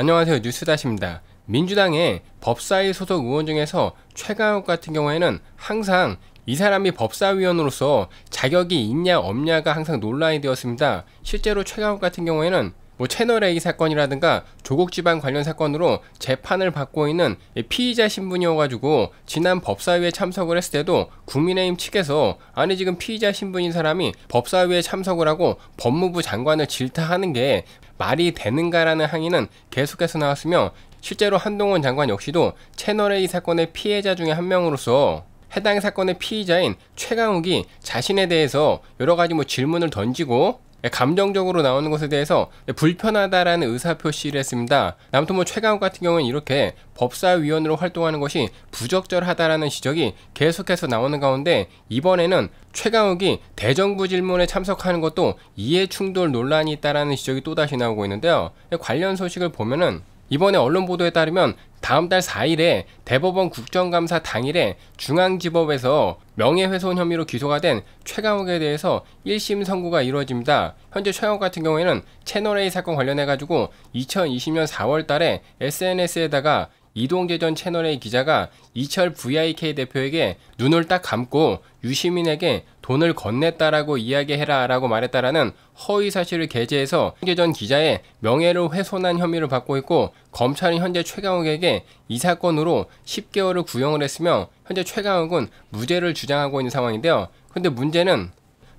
안녕하세요 뉴스다시입니다. 민주당의 법사위 소속 의원 중에서 최강욱 같은 경우에는 항상 이 사람이 법사위원으로서 자격이 있냐 없냐가 항상 논란이 되었습니다. 실제로 최강욱 같은 경우에는 뭐 채널 A 사건이라든가 조국 집안 관련 사건으로 재판을 받고 있는 피의자 신분이어가지고 지난 법사위에 참석을 했을 때도 국민의힘 측에서 아니 지금 피의자 신분인 사람이 법사위에 참석을 하고 법무부 장관을 질타하는 게 말이 되는가라는 항의는 계속해서 나왔으며 실제로 한동훈 장관 역시도 채널A 사건의 피해자 중에 한 명으로서 해당 사건의 피의자인 최강욱이 자신에 대해서 여러 가지 뭐 질문을 던지고 예, 감정적으로 나오는 것에 대해서 불편하다라는 의사표시를 했습니다. 남토모 뭐 최강욱 같은 경우는 이렇게 법사위원으로 활동하는 것이 부적절하다라는 지적이 계속해서 나오는 가운데 이번에는 최강욱이 대정부 질문에 참석하는 것도 이해 충돌 논란이 있다라는 지적이 또다시 나오고 있는데요. 예, 관련 소식을 보면은 이번에 언론 보도에 따르면 다음 달 4일에 대법원 국정감사 당일에 중앙지법에서 명예훼손 혐의로 기소가 된 최강욱에 대해서 1심 선고가 이루어집니다. 현재 최강욱 같은 경우에는 채널A 사건 관련해가지고 2020년 4월 달에 SNS에다가 이동계전 채널의 기자가 이철 VIK 대표에게 눈을 딱 감고 유시민에게 돈을 건넸다라고 이야기해라 라고 말했다라는 허위 사실을 게재해서 이동계전 기자의 명예를 훼손한 혐의를 받고 있고 검찰은 현재 최강욱에게 이 사건으로 10개월을 구형을 했으며 현재 최강욱은 무죄를 주장하고 있는 상황인데요. 근데 문제는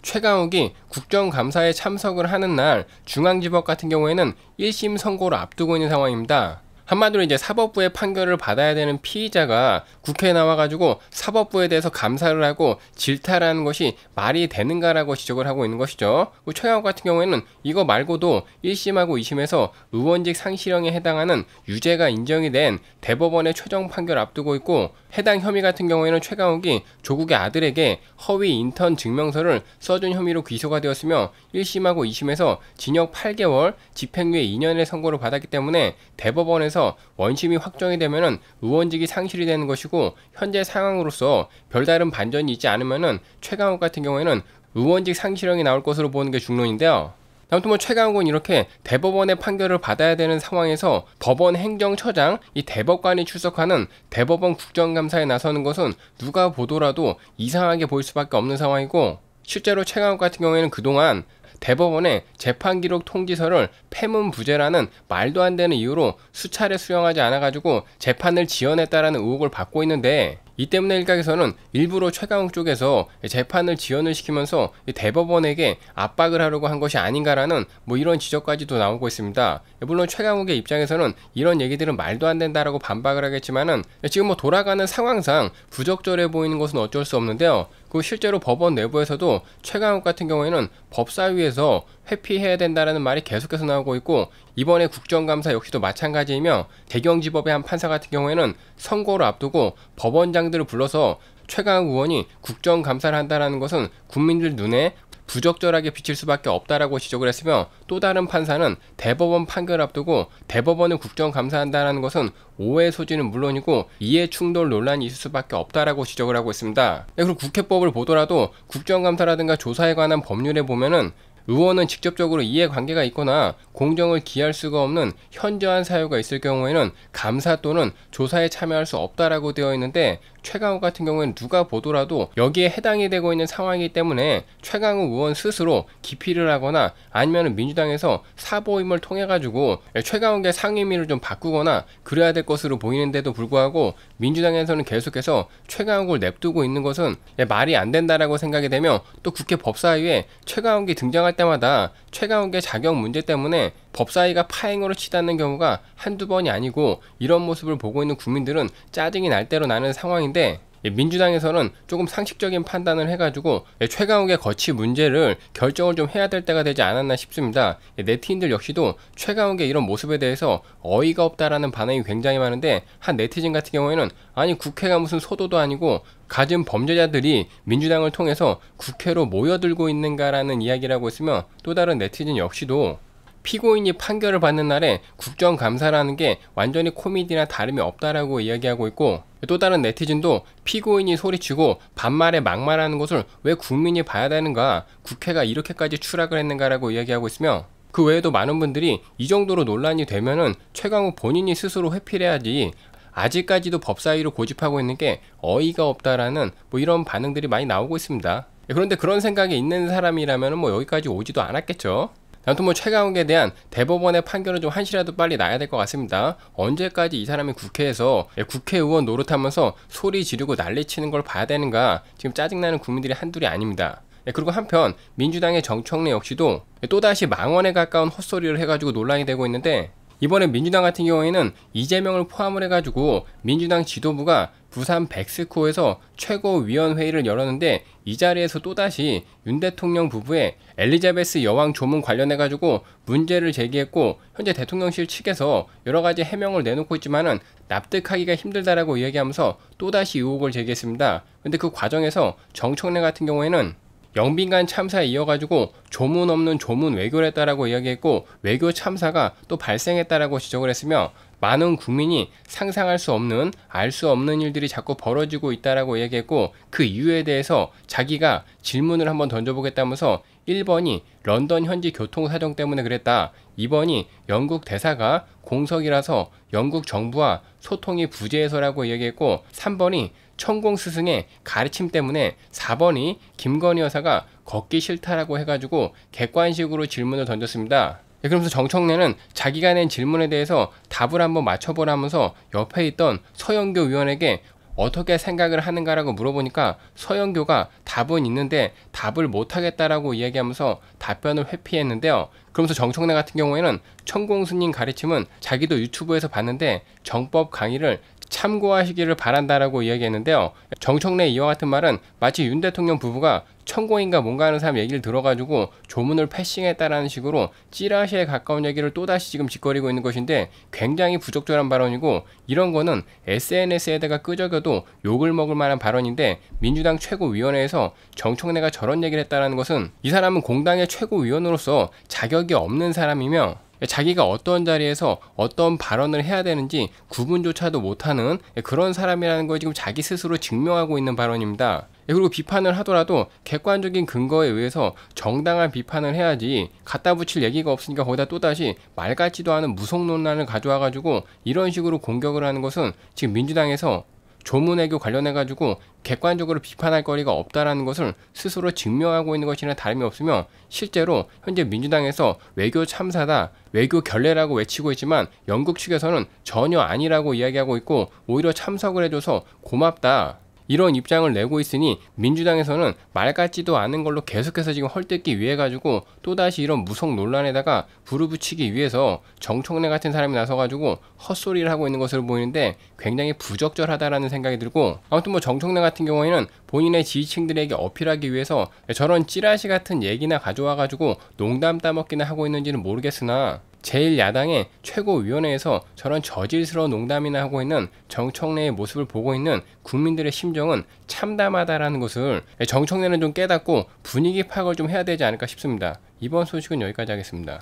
최강욱이 국정감사에 참석을 하는 날 중앙지법 같은 경우에는 1심 선고를 앞두고 있는 상황입니다. 한마디로 이제 사법부의 판결을 받아야 되는 피의자가 국회에 나와가지고 사법부에 대해서 감사를 하고 질타라는 것이 말이 되는가라고 지적을 하고 있는 것이죠. 최양욱 같은 경우에는 이거 말고도 1심하고 2심에서 의원직 상실형에 해당하는 유죄가 인정이 된 대법원의 최종 판결 앞두고 있고 해당 혐의 같은 경우에는 최강욱이 조국의 아들에게 허위 인턴 증명서를 써준 혐의로 기소가 되었으며 1심하고 2심에서 징역 8개월, 집행유예 2년의 선고를 받았기 때문에 대법원에서 해서 원심이 확정이 되면 의원직이 상실이 되는 것이고 현재 상황으로서 별다른 반전이 있지 않으면 최강욱 같은 경우에는 의원직 상실형이 나올 것으로 보는 게 중론인데요. 아무튼 뭐 최강욱은 이렇게 대법원의 판결을 받아야 되는 상황에서 법원 행정처장, 이 대법관이 출석하는 대법원 국정감사에 나서는 것은 누가 보더라도 이상하게 보일 수밖에 없는 상황이고 실제로 최강욱 같은 경우에는 그동안 대법원에 재판기록 통지서를 폐문 부재라는 말도 안 되는 이유로 수차례 수용하지 않아가지고 재판을 지연했다라는 의혹을 받고 있는데 이 때문에 일각에서는 일부러 최강욱 쪽에서 재판을 지연을 시키면서 대법원에게 압박을 하려고 한 것이 아닌가라는 뭐 이런 지적까지도 나오고 있습니다. 물론 최강욱의 입장에서는 이런 얘기들은 말도 안 된다라고 반박을 하겠지만은 지금 뭐 돌아가는 상황상 부적절해 보이는 것은 어쩔 수 없는데요. 그 실제로 법원 내부에서도 최강욱 같은 경우에는 법사위에서 회피해야 된다라는 말이 계속해서 나오고 있고 이번에 국정감사 역시도 마찬가지이며 대경지법의 한 판사 같은 경우에는 선거를 앞두고 법원장들을 불러서 최강 의원이 국정감사를 한다는 것은 국민들 눈에 부적절하게 비칠 수밖에 없다라고 지적을 했으며 또 다른 판사는 대법원 판결 앞두고 대법원을 국정감사한다는 것은 오해 소지는 물론이고 이해 충돌 논란이 있을 수밖에 없다라고 지적을 하고 있습니다. 네, 그리고 국회법을 보더라도 국정감사라든가 조사에 관한 법률에 보면은 의원은 직접적으로 이해관계가 있거나 공정을 기할 수가 없는 현저한 사유가 있을 경우에는 감사 또는 조사에 참여할 수 없다라고 되어 있는데 최강욱 같은 경우에는 누가 보더라도 여기에 해당이 되고 있는 상황이기 때문에 최강욱 의원 스스로 기피를 하거나 아니면 민주당에서 사보임을 통해 가지고 최강욱의 상임위를 좀 바꾸거나 그래야 될 것으로 보이는데도 불구하고 민주당에서는 계속해서 최강욱을 냅두고 있는 것은 예, 말이 안 된다라고 생각이 되며 또 국회 법사위에 최강욱이 등장할 때 때마다 최강욱의 자격 문제 때문에 법사위가 파행으로 치닫는 경우가 한두 번이 아니고 이런 모습을 보고 있는 국민들은 짜증이 날 대로 나는 상황인데 예, 민주당에서는 조금 상식적인 판단을 해가지고 예, 최강욱의 거치 문제를 결정을 좀 해야 될 때가 되지 않았나 싶습니다. 네티즌들 예, 역시도 최강욱의 이런 모습에 대해서 어이가 없다라는 반응이 굉장히 많은데 한 네티즌 같은 경우에는 아니 국회가 무슨 소도도 아니고 가진 범죄자들이 민주당을 통해서 국회로 모여들고 있는가라는 이야기라고 했으며 또 다른 네티즌 역시도 피고인이 판결을 받는 날에 국정감사라는 게 완전히 코미디나 다름이 없다라고 이야기하고 있고 또 다른 네티즌도 피고인이 소리치고 반말에 막말하는 것을 왜 국민이 봐야 되는가 국회가 이렇게까지 추락을 했는가라고 이야기하고 있으며 그 외에도 많은 분들이 이 정도로 논란이 되면은 최강욱 본인이 스스로 회피해야지 를 아직까지도 법사위로 고집하고 있는 게 어이가 없다라는 뭐 이런 반응들이 많이 나오고 있습니다. 예, 그런데 그런 생각이 있는 사람이라면 뭐 여기까지 오지도 않았겠죠. 남통부 뭐 최강욱에 대한 대법원의 판결은 좀 한시라도 빨리 나야 될 것 같습니다. 언제까지 이 사람이 국회에서 예, 국회의원 노릇하면서 소리 지르고 난리치는 걸 봐야 되는가 지금 짜증나는 국민들이 한둘이 아닙니다. 예, 그리고 한편 민주당의 정청래 역시도 또다시 망언에 가까운 헛소리를 해가지고 논란이 되고 있는데 이번에 민주당 같은 경우에는 이재명을 포함을 해가지고 민주당 지도부가 부산 백스코에서 최고위원회의를 열었는데 이 자리에서 또다시 윤 대통령 부부의 엘리자베스 여왕 조문 관련해가지고 문제를 제기했고 현재 대통령실 측에서 여러 가지 해명을 내놓고 있지만은 납득하기가 힘들다라고 이야기하면서 또다시 의혹을 제기했습니다. 근데 그 과정에서 정청래 같은 경우에는 영빈관 참사에 이어가지고 조문 없는 조문 외교를 했다라고 이야기했고 외교 참사가 또 발생했다라고 지적을 했으며 많은 국민이 상상할 수 없는 알 수 없는 일들이 자꾸 벌어지고 있다라고 이야기했고 그 이유에 대해서 자기가 질문을 한번 던져보겠다면서 1번이 런던 현지 교통 사정 때문에 그랬다. 2번이 영국 대사가 공석이라서 영국 정부와 소통이 부재해서라고 이야기했고 3번이 천공 스승의 가르침 때문에 4번이 김건희 여사가 걷기 싫다라고 해가지고 객관식으로 질문을 던졌습니다. 예, 그러면서 정청래는 자기가 낸 질문에 대해서 답을 한번 맞춰보라면서 옆에 있던 서영교 위원에게 어떻게 생각을 하는가라고 물어보니까 서영교가 답은 있는데 답을 못하겠다라고 이야기하면서 답변을 회피했는데요. 그러면서 정청래 같은 경우에는 천공스님 가르침은 자기도 유튜브에서 봤는데 정법 강의를 참고하시기를 바란다라고 이야기했는데요. 정청래 이와 같은 말은 마치 윤 대통령 부부가 천고인가 뭔가 하는 사람 얘기를 들어가지고 조문을 패싱했다라는 식으로 찌라시에 가까운 얘기를 또다시 지금 짓거리고 있는 것인데 굉장히 부적절한 발언이고 이런 거는 SNS에다가 끄적여도 욕을 먹을 만한 발언인데 민주당 최고위원회에서 정청래가 저런 얘기를 했다라는 것은 이 사람은 공당의 최고위원으로서 자격이 없는 사람이며 자기가 어떤 자리에서 어떤 발언을 해야 되는지 구분조차도 못하는 그런 사람이라는 걸 지금 자기 스스로 증명하고 있는 발언입니다. 예, 그리고 비판을 하더라도 객관적인 근거에 의해서 정당한 비판을 해야지 갖다 붙일 얘기가 없으니까 거기다 또다시 말 같지도 않은 무속 논란을 가져와가지고 이런 식으로 공격을 하는 것은 지금 민주당에서 조문외교 관련해 가지고 객관적으로 비판할 거리가 없다라는 것을 스스로 증명하고 있는 것이나 다름이 없으며 실제로 현재 민주당에서 외교 참사다 외교 결례라고 외치고 있지만 영국 측에서는 전혀 아니라고 이야기하고 있고 오히려 참석을 해줘서 고맙다 이런 입장을 내고 있으니 민주당에서는 말 같지도 않은 걸로 계속해서 지금 헐뜯기 위해 가지고 또다시 이런 무속 논란에다가 부르붙이기 위해서 정청래 같은 사람이 나서 가지고 헛소리를 하고 있는 것으로 보이는데 굉장히 부적절하다라는 생각이 들고 아무튼 뭐 정청래 같은 경우에는 본인의 지지층들에게 어필하기 위해서 저런 찌라시 같은 얘기나 가져와 가지고 농담 따먹기나 하고 있는지는 모르겠으나 제1야당의 최고위원회에서 저런 저질스러운 농담이나 하고 있는 정청래의 모습을 보고 있는 국민들의 심정은 참담하다라는 것을 정청래는 좀 깨닫고 분위기 파악을 좀 해야 되지 않을까 싶습니다. 이번 소식은 여기까지 하겠습니다.